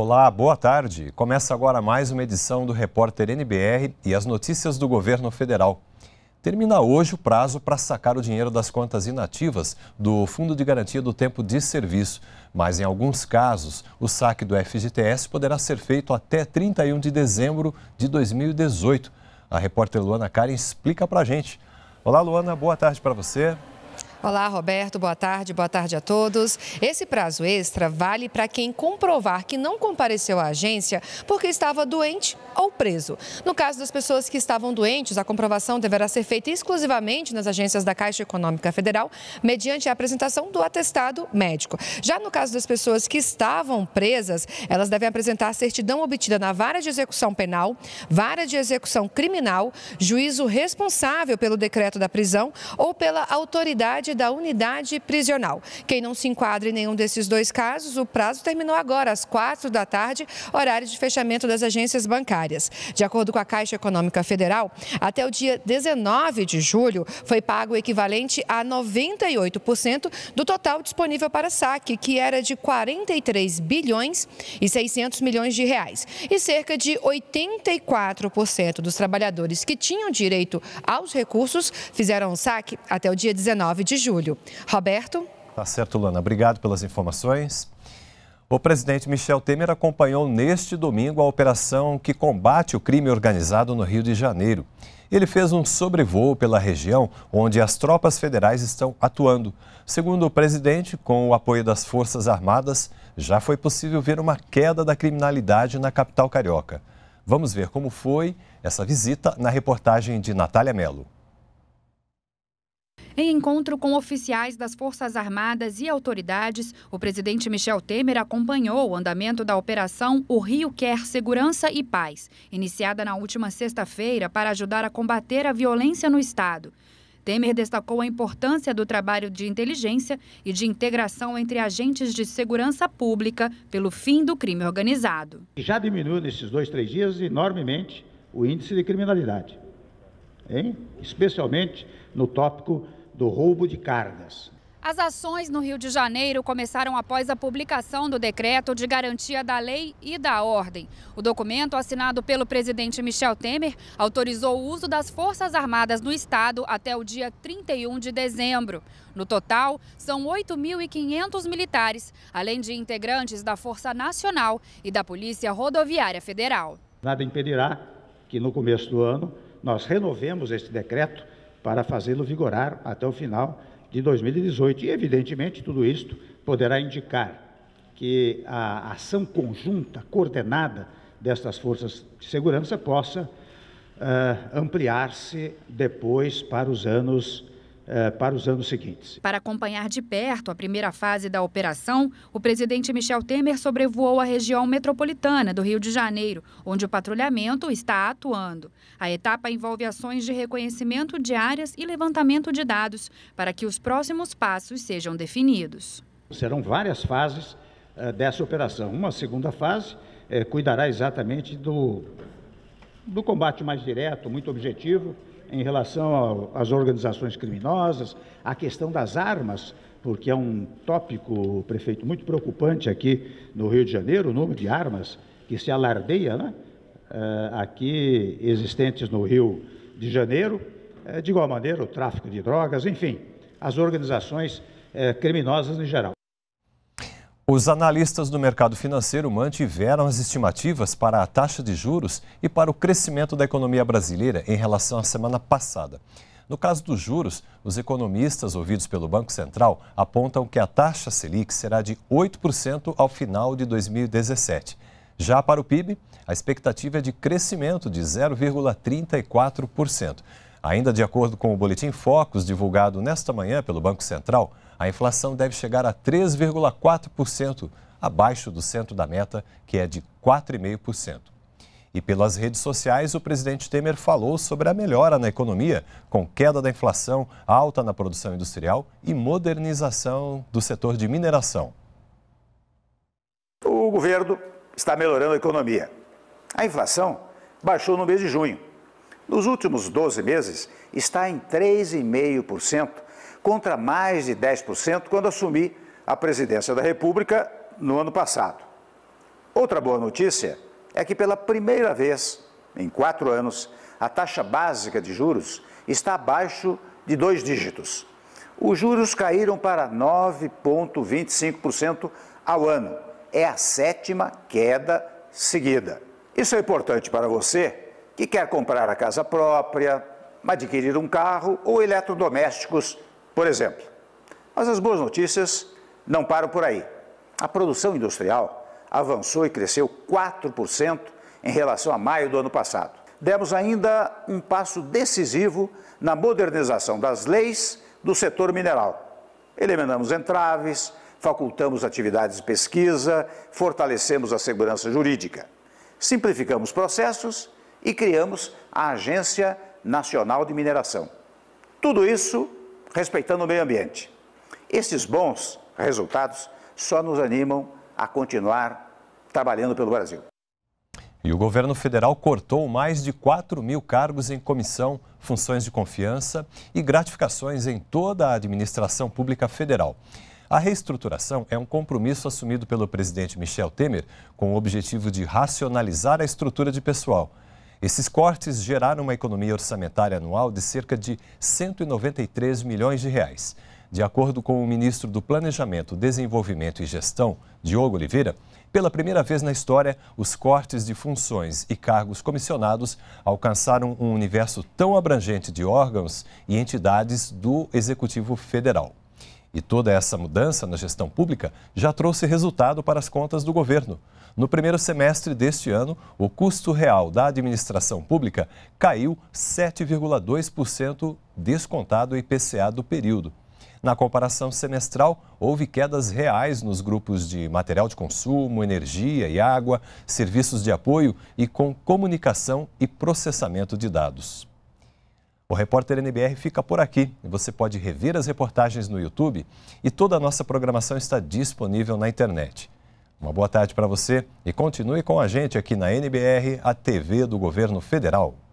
Olá, boa tarde. Começa agora mais uma edição do Repórter NBR e as notícias do governo federal. Termina hoje o prazo para sacar o dinheiro das contas inativas do Fundo de Garantia do Tempo de Serviço, mas em alguns casos, o saque do FGTS poderá ser feito até 31 de dezembro de 2018. A repórter Luana Karen explica para a gente. Olá, Luana, boa tarde para você. Olá, Roberto. Boa tarde. Boa tarde a todos. Esse prazo extra vale para quem comprovar que não compareceu à agência porque estava doente ou preso. No caso das pessoas que estavam doentes, a comprovação deverá ser feita exclusivamente nas agências da Caixa Econômica Federal, mediante a apresentação do atestado médico. Já no caso das pessoas que estavam presas, elas devem apresentar certidão obtida na vara de execução penal, vara de execução criminal, juízo responsável pelo decreto da prisão ou pela autoridade idade da unidade prisional. Quem não se enquadra em nenhum desses dois casos, o prazo terminou agora, às quatro da tarde, horário de fechamento das agências bancárias. De acordo com a Caixa Econômica Federal, até o dia 19 de julho foi pago o equivalente a 98% do total disponível para saque, que era de 43 bilhões e 600 milhões de reais. E cerca de 84% dos trabalhadores que tinham direito aos recursos fizeram o saque até o dia 19 de julho. Roberto? Tá certo, Lana. Obrigado pelas informações. O presidente Michel Temer acompanhou neste domingo a operação que combate o crime organizado no Rio de Janeiro. Ele fez um sobrevoo pela região onde as tropas federais estão atuando. Segundo o presidente, com o apoio das Forças Armadas, já foi possível ver uma queda da criminalidade na capital carioca. Vamos ver como foi essa visita na reportagem de Natália Mello. Em encontro com oficiais das Forças Armadas e autoridades, o presidente Michel Temer acompanhou o andamento da operação O Rio Quer Segurança e Paz, iniciada na última sexta-feira para ajudar a combater a violência no Estado. Temer destacou a importância do trabalho de inteligência e de integração entre agentes de segurança pública pelo fim do crime organizado. Já diminuiu nesses dois, três dias enormemente o índice de criminalidade, hein? especialmente no tópico do roubo de cargas. As ações no Rio de Janeiro começaram após a publicação do decreto de garantia da lei e da ordem. O documento, assinado pelo presidente Michel Temer, autorizou o uso das Forças Armadas no Estado até o dia 31 de dezembro. No total, são 8.500 militares, além de integrantes da Força Nacional e da Polícia Rodoviária Federal. Nada impedirá que, no começo do ano, nós renovemos este decreto para fazê-lo vigorar até o final de 2018. E, evidentemente, tudo isto poderá indicar que a ação conjunta, coordenada destas forças de segurança possa uh, ampliar-se depois para os anos eh, para os anos seguintes. Para acompanhar de perto a primeira fase da operação, o presidente Michel Temer sobrevoou a região metropolitana do Rio de Janeiro, onde o patrulhamento está atuando. A etapa envolve ações de reconhecimento de áreas e levantamento de dados para que os próximos passos sejam definidos. Serão várias fases eh, dessa operação. Uma segunda fase eh, cuidará exatamente do, do combate mais direto, muito objetivo, em relação às organizações criminosas, a questão das armas, porque é um tópico, prefeito, muito preocupante aqui no Rio de Janeiro, o número de armas que se alardeia, né? Eh, aqui existentes no Rio de Janeiro, eh, de igual maneira o tráfico de drogas, enfim, as organizações eh, criminosas em geral. Os analistas do mercado financeiro mantiveram as estimativas para a taxa de juros e para o crescimento da economia brasileira em relação à semana passada. No caso dos juros, os economistas ouvidos pelo Banco Central apontam que a taxa Selic será de 8% ao final de 2017. Já para o PIB, a expectativa é de crescimento de 0,34%. Ainda de acordo com o boletim Focus divulgado nesta manhã pelo Banco Central, a inflação deve chegar a 3,4%, abaixo do centro da meta, que é de 4,5%. E pelas redes sociais, o presidente Temer falou sobre a melhora na economia, com queda da inflação, alta na produção industrial e modernização do setor de mineração. O governo está melhorando a economia. A inflação baixou no mês de junho nos últimos 12 meses está em 3,5%, contra mais de 10% quando assumi a presidência da República no ano passado. Outra boa notícia é que pela primeira vez em quatro anos, a taxa básica de juros está abaixo de dois dígitos. Os juros caíram para 9,25% ao ano. É a sétima queda seguida. Isso é importante para você que quer comprar a casa própria, adquirir um carro ou eletrodomésticos, por exemplo. Mas as boas notícias não param por aí. A produção industrial avançou e cresceu 4% em relação a maio do ano passado. Demos ainda um passo decisivo na modernização das leis do setor mineral. Eliminamos entraves, facultamos atividades de pesquisa, fortalecemos a segurança jurídica, simplificamos processos e criamos a Agência Nacional de Mineração. Tudo isso respeitando o meio ambiente. Esses bons resultados só nos animam a continuar trabalhando pelo Brasil. E o governo federal cortou mais de 4 mil cargos em comissão, funções de confiança e gratificações em toda a administração pública federal. A reestruturação é um compromisso assumido pelo presidente Michel Temer com o objetivo de racionalizar a estrutura de pessoal esses cortes geraram uma economia orçamentária anual de cerca de 193 milhões de reais. De acordo com o ministro do Planejamento, Desenvolvimento e Gestão, Diogo Oliveira, pela primeira vez na história, os cortes de funções e cargos comissionados alcançaram um universo tão abrangente de órgãos e entidades do Executivo Federal. E toda essa mudança na gestão pública já trouxe resultado para as contas do governo. No primeiro semestre deste ano, o custo real da administração pública caiu 7,2% descontado o IPCA do período. Na comparação semestral, houve quedas reais nos grupos de material de consumo, energia e água, serviços de apoio e com comunicação e processamento de dados. O Repórter NBR fica por aqui. Você pode rever as reportagens no YouTube e toda a nossa programação está disponível na internet. Uma boa tarde para você e continue com a gente aqui na NBR, a TV do Governo Federal.